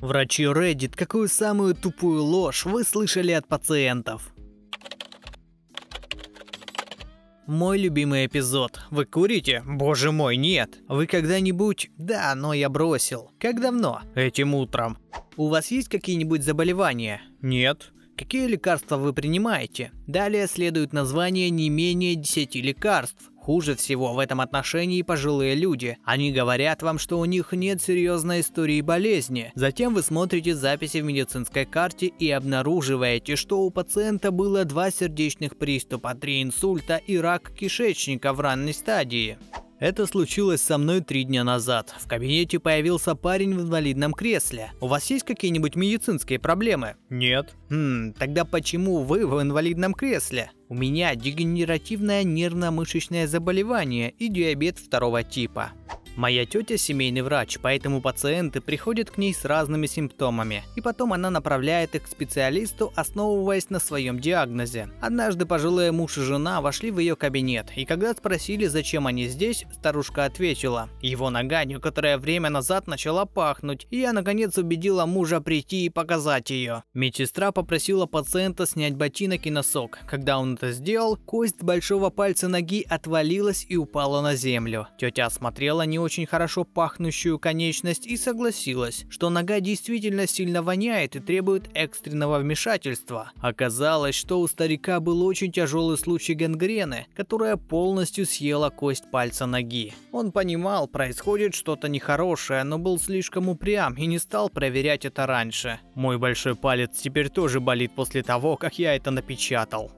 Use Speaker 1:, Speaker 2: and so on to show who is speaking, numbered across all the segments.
Speaker 1: Врачи Reddit, какую самую тупую ложь вы слышали от пациентов? Мой любимый эпизод. Вы курите? Боже мой, нет. Вы когда-нибудь... Да, но я бросил. Как давно? Этим утром. У вас есть какие-нибудь заболевания? Нет. Какие лекарства вы принимаете? Далее следует название не менее 10 лекарств. Хуже всего в этом отношении пожилые люди. Они говорят вам, что у них нет серьезной истории болезни. Затем вы смотрите записи в медицинской карте и обнаруживаете, что у пациента было два сердечных приступа, три инсульта и рак кишечника в ранней стадии. Это случилось со мной три дня назад. В кабинете появился парень в инвалидном кресле. У вас есть какие-нибудь медицинские проблемы? Нет. Хм, тогда почему вы в инвалидном кресле? У меня дегенеративное нервно-мышечное заболевание и диабет второго типа. Моя тетя семейный врач, поэтому пациенты приходят к ней с разными симптомами, и потом она направляет их к специалисту, основываясь на своем диагнозе. Однажды пожилые муж и жена вошли в ее кабинет, и когда спросили, зачем они здесь, старушка ответила, его нога некоторое время назад начала пахнуть, и я наконец убедила мужа прийти и показать ее. Медсестра попросила пациента снять ботинок и носок. Когда он это сделал, кость большого пальца ноги отвалилась и упала на землю. Тетя осмотрела не очень хорошо пахнущую конечность и согласилась, что нога действительно сильно воняет и требует экстренного вмешательства. Оказалось, что у старика был очень тяжелый случай гангрены, которая полностью съела кость пальца ноги. Он понимал, происходит что-то нехорошее, но был слишком упрям и не стал проверять это раньше. Мой большой палец теперь тоже болит после того, как я это напечатал.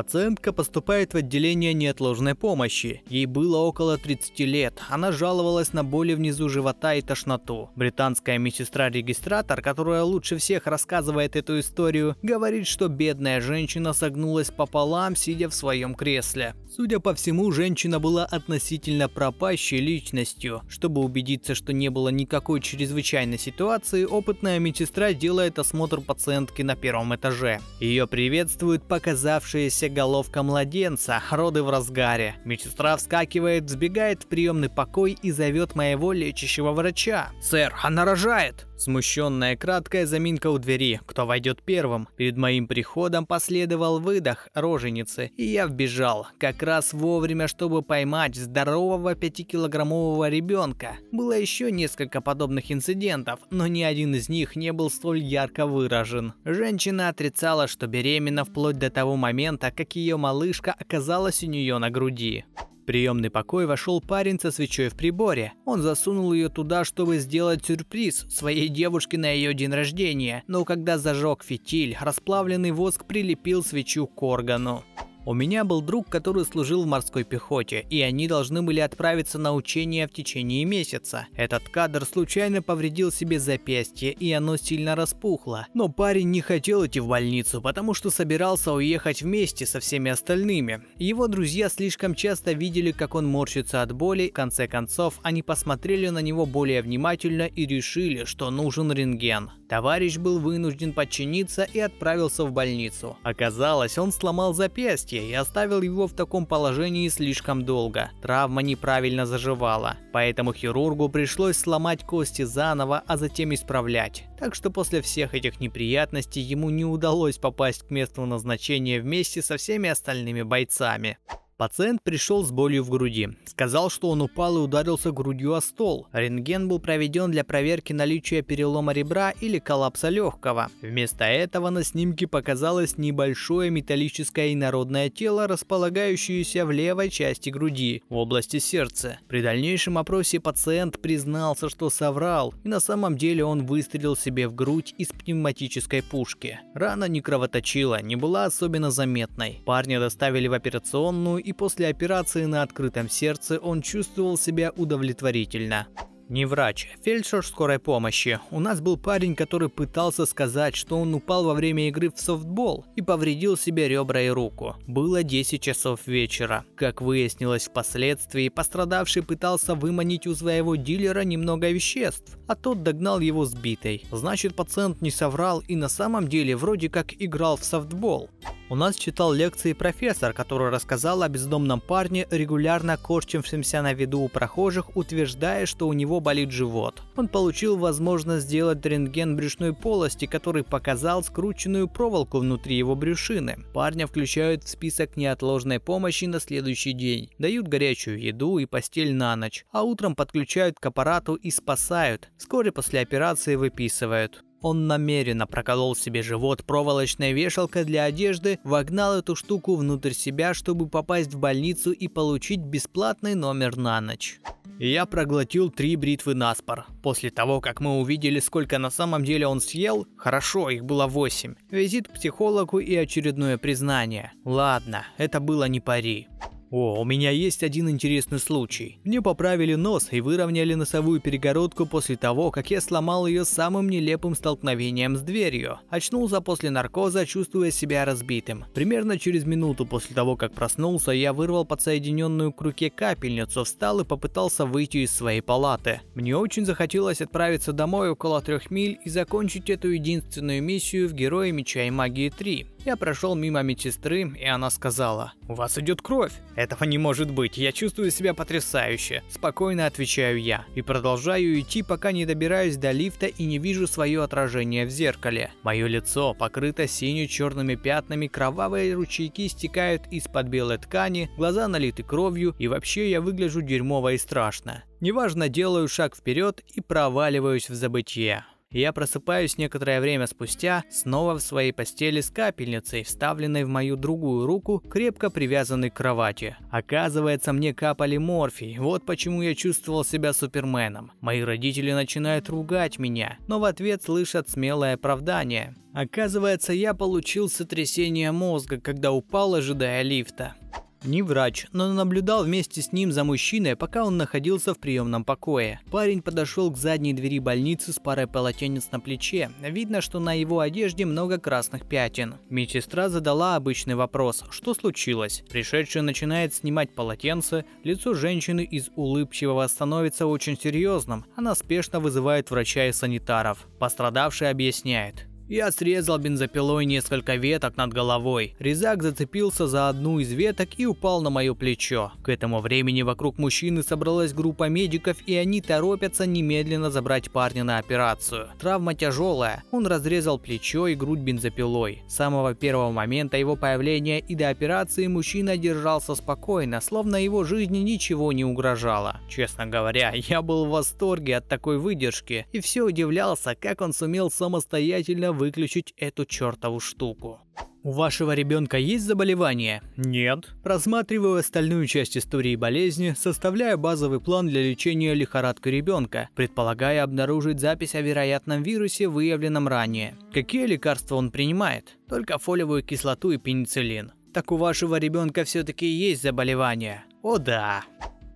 Speaker 1: Пациентка поступает в отделение неотложной помощи. Ей было около 30 лет. Она жаловалась на боли внизу живота и тошноту. Британская медсестра-регистратор, которая лучше всех рассказывает эту историю, говорит, что бедная женщина согнулась пополам, сидя в своем кресле. Судя по всему, женщина была относительно пропащей личностью. Чтобы убедиться, что не было никакой чрезвычайной ситуации, опытная медсестра делает осмотр пациентки на первом этаже. Ее приветствует показавшаяся головка младенца, роды в разгаре. Медсестра вскакивает, сбегает в приемный покой и зовет моего лечащего врача. «Сэр, она рожает!» Смущенная краткая заминка у двери. Кто войдет первым? Перед моим приходом последовал выдох роженицы, и я вбежал. Как раз вовремя, чтобы поймать здорового 5-килограммового ребенка. Было еще несколько подобных инцидентов, но ни один из них не был столь ярко выражен. Женщина отрицала, что беременна вплоть до того момента, как ее малышка оказалась у нее на груди приемный покой вошел парень со свечой в приборе. Он засунул ее туда, чтобы сделать сюрприз своей девушке на ее день рождения, но когда зажег фитиль, расплавленный воск прилепил свечу к органу. У меня был друг, который служил в морской пехоте, и они должны были отправиться на учения в течение месяца. Этот кадр случайно повредил себе запястье, и оно сильно распухло. Но парень не хотел идти в больницу, потому что собирался уехать вместе со всеми остальными. Его друзья слишком часто видели, как он морщится от боли. В конце концов, они посмотрели на него более внимательно и решили, что нужен рентген. Товарищ был вынужден подчиниться и отправился в больницу. Оказалось, он сломал запястье и оставил его в таком положении слишком долго. Травма неправильно заживала, поэтому хирургу пришлось сломать кости заново, а затем исправлять. Так что после всех этих неприятностей ему не удалось попасть к месту назначения вместе со всеми остальными бойцами. Пациент пришел с болью в груди. Сказал, что он упал и ударился грудью о стол. Рентген был проведен для проверки наличия перелома ребра или коллапса легкого. Вместо этого на снимке показалось небольшое металлическое инородное тело, располагающееся в левой части груди, в области сердца. При дальнейшем опросе пациент признался, что соврал, и на самом деле он выстрелил себе в грудь из пневматической пушки. Рана не кровоточила, не была особенно заметной. Парня доставили в операционную и после операции на открытом сердце он чувствовал себя удовлетворительно. Не врач, а фельдшер скорой помощи. У нас был парень, который пытался сказать, что он упал во время игры в софтбол и повредил себе ребра и руку. Было 10 часов вечера. Как выяснилось впоследствии, пострадавший пытался выманить у своего дилера немного веществ, а тот догнал его сбитой. Значит, пациент не соврал и на самом деле вроде как играл в софтбол. У нас читал лекции профессор, который рассказал о бездомном парне, регулярно корчившемся на виду у прохожих, утверждая, что у него болит живот. Он получил возможность сделать рентген брюшной полости, который показал скрученную проволоку внутри его брюшины. Парня включают в список неотложной помощи на следующий день, дают горячую еду и постель на ночь, а утром подключают к аппарату и спасают. Вскоре после операции выписывают. Он намеренно проколол себе живот проволочной вешалкой для одежды, вогнал эту штуку внутрь себя, чтобы попасть в больницу и получить бесплатный номер на ночь. Я проглотил три бритвы наспор. После того, как мы увидели, сколько на самом деле он съел, хорошо, их было восемь. Визит к психологу и очередное признание. Ладно, это было не пари. О, у меня есть один интересный случай. Мне поправили нос и выровняли носовую перегородку после того, как я сломал ее самым нелепым столкновением с дверью. Очнулся после наркоза, чувствуя себя разбитым. Примерно через минуту после того, как проснулся, я вырвал подсоединенную к руке капельницу, встал и попытался выйти из своей палаты. Мне очень захотелось отправиться домой около трех миль и закончить эту единственную миссию в Герое Меча и Магии 3. Я прошел мимо медсестры, и она сказала, «У вас идет кровь». Этого не может быть, я чувствую себя потрясающе. Спокойно отвечаю я. И продолжаю идти, пока не добираюсь до лифта и не вижу свое отражение в зеркале. Мое лицо покрыто синью-черными пятнами, кровавые ручейки стекают из-под белой ткани, глаза налиты кровью и вообще я выгляжу дерьмово и страшно. Неважно, делаю шаг вперед и проваливаюсь в забытье и я просыпаюсь некоторое время спустя снова в своей постели с капельницей, вставленной в мою другую руку, крепко привязанной к кровати. Оказывается, мне капали морфий, вот почему я чувствовал себя суперменом. Мои родители начинают ругать меня, но в ответ слышат смелое оправдание. Оказывается, я получил сотрясение мозга, когда упал, ожидая лифта. Не врач, но наблюдал вместе с ним за мужчиной, пока он находился в приемном покое. Парень подошел к задней двери больницы с парой полотенец на плече. Видно, что на его одежде много красных пятен. Медсестра задала обычный вопрос, что случилось. Пришедший начинает снимать полотенце, лицо женщины из улыбчивого становится очень серьезным. Она спешно вызывает врача и санитаров. Пострадавший объясняет. Я срезал бензопилой несколько веток над головой. Резак зацепился за одну из веток и упал на мое плечо. К этому времени вокруг мужчины собралась группа медиков, и они торопятся немедленно забрать парня на операцию. Травма тяжелая. Он разрезал плечо и грудь бензопилой. С самого первого момента его появления и до операции мужчина держался спокойно, словно его жизни ничего не угрожало. Честно говоря, я был в восторге от такой выдержки и все удивлялся, как он сумел самостоятельно выключить эту чертову штуку. У вашего ребенка есть заболевание? Нет. Просматриваю остальную часть истории болезни, составляя базовый план для лечения лихорадки ребенка, предполагая обнаружить запись о вероятном вирусе, выявленном ранее. Какие лекарства он принимает? Только фолиевую кислоту и пенициллин. Так у вашего ребенка все-таки есть заболевание? О да.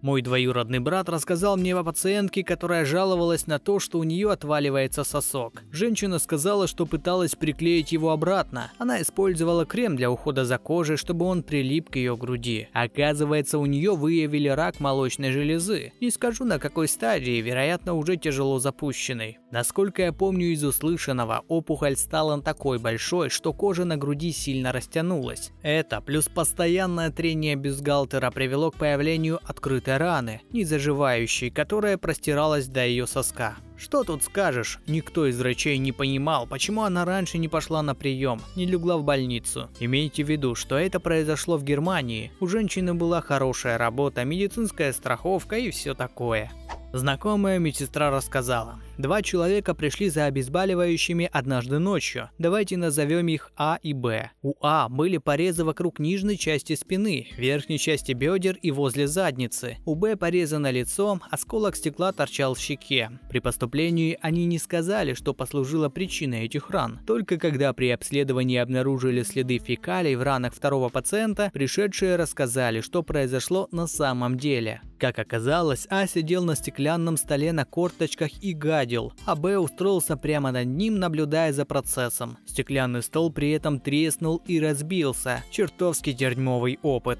Speaker 1: Мой двоюродный брат рассказал мне о пациентке, которая жаловалась на то, что у нее отваливается сосок. Женщина сказала, что пыталась приклеить его обратно. Она использовала крем для ухода за кожей, чтобы он прилип к ее груди. Оказывается, у нее выявили рак молочной железы. Не скажу на какой стадии, вероятно, уже тяжело запущенный. Насколько я помню из услышанного, опухоль стала такой большой, что кожа на груди сильно растянулась. Это плюс постоянное трение бюстгальтера привело к появлению открытой до раны, не заживающей, которая простиралась до ее соска. Что тут скажешь, никто из врачей не понимал, почему она раньше не пошла на прием, не легла в больницу. Имейте в виду, что это произошло в Германии, у женщины была хорошая работа, медицинская страховка и все такое. Знакомая медсестра рассказала. Два человека пришли за обезболивающими однажды ночью. Давайте назовем их А и Б. У А были порезы вокруг нижней части спины, верхней части бедер и возле задницы. У Б порезано лицо, осколок стекла торчал в щеке. При поступлении они не сказали, что послужило причиной этих ран. Только когда при обследовании обнаружили следы фекалий в ранах второго пациента, пришедшие рассказали, что произошло на самом деле. Как оказалось, А сидел на стеклянном столе на корточках и гадил, а Б устроился прямо над ним, наблюдая за процессом. Стеклянный стол при этом треснул и разбился. Чертовски дерьмовый опыт.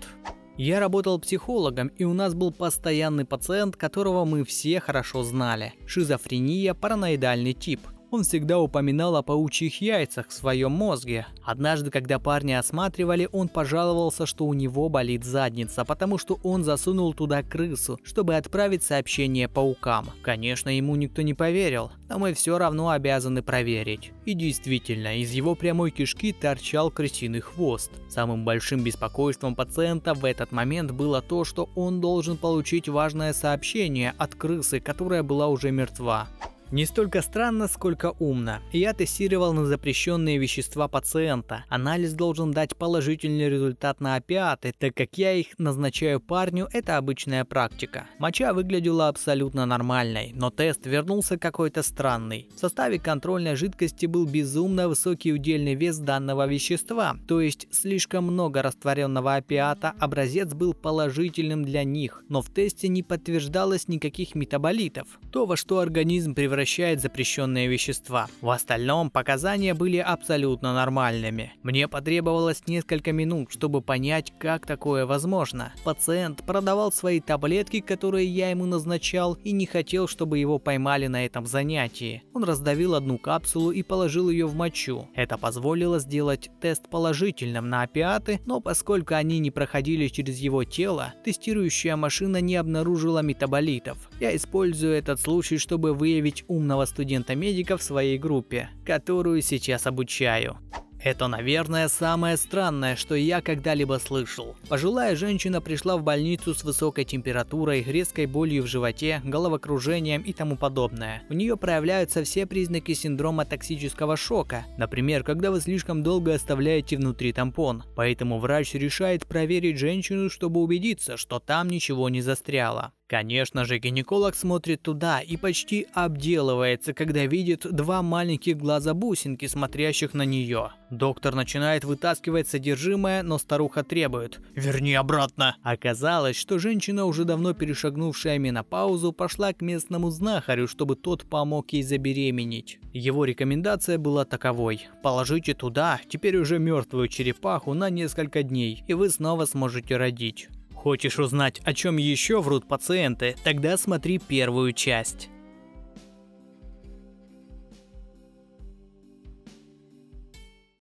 Speaker 1: Я работал психологом, и у нас был постоянный пациент, которого мы все хорошо знали. Шизофрения, параноидальный тип. Он всегда упоминал о паучьих яйцах в своем мозге. Однажды, когда парня осматривали, он пожаловался, что у него болит задница, потому что он засунул туда крысу, чтобы отправить сообщение паукам. Конечно, ему никто не поверил, но мы все равно обязаны проверить. И действительно, из его прямой кишки торчал крысиный хвост. Самым большим беспокойством пациента в этот момент было то, что он должен получить важное сообщение от крысы, которая была уже мертва. Не столько странно, сколько умно. Я тестировал на запрещенные вещества пациента. Анализ должен дать положительный результат на опиаты, так как я их назначаю парню, это обычная практика. Моча выглядела абсолютно нормальной, но тест вернулся какой-то странный. В составе контрольной жидкости был безумно высокий удельный вес данного вещества, то есть слишком много растворенного опиата, образец был положительным для них, но в тесте не подтверждалось никаких метаболитов. То, во что организм превращается возвращает запрещенные вещества. В остальном показания были абсолютно нормальными. Мне потребовалось несколько минут, чтобы понять, как такое возможно. Пациент продавал свои таблетки, которые я ему назначал, и не хотел, чтобы его поймали на этом занятии. Он раздавил одну капсулу и положил ее в мочу. Это позволило сделать тест положительным на опиаты, но поскольку они не проходили через его тело, тестирующая машина не обнаружила метаболитов. Я использую этот случай, чтобы выявить помощь умного студента-медика в своей группе, которую сейчас обучаю. Это, наверное, самое странное, что я когда-либо слышал. Пожилая женщина пришла в больницу с высокой температурой, резкой болью в животе, головокружением и тому подобное. У нее проявляются все признаки синдрома токсического шока, например, когда вы слишком долго оставляете внутри тампон. Поэтому врач решает проверить женщину, чтобы убедиться, что там ничего не застряло. Конечно же, гинеколог смотрит туда и почти обделывается, когда видит два маленьких глаза-бусинки, смотрящих на нее. Доктор начинает вытаскивать содержимое, но старуха требует «Верни обратно!». Оказалось, что женщина, уже давно перешагнувшая менопаузу, пошла к местному знахарю, чтобы тот помог ей забеременеть. Его рекомендация была таковой «Положите туда, теперь уже мертвую черепаху на несколько дней, и вы снова сможете родить». Хочешь узнать, о чем еще врут пациенты? Тогда смотри первую часть.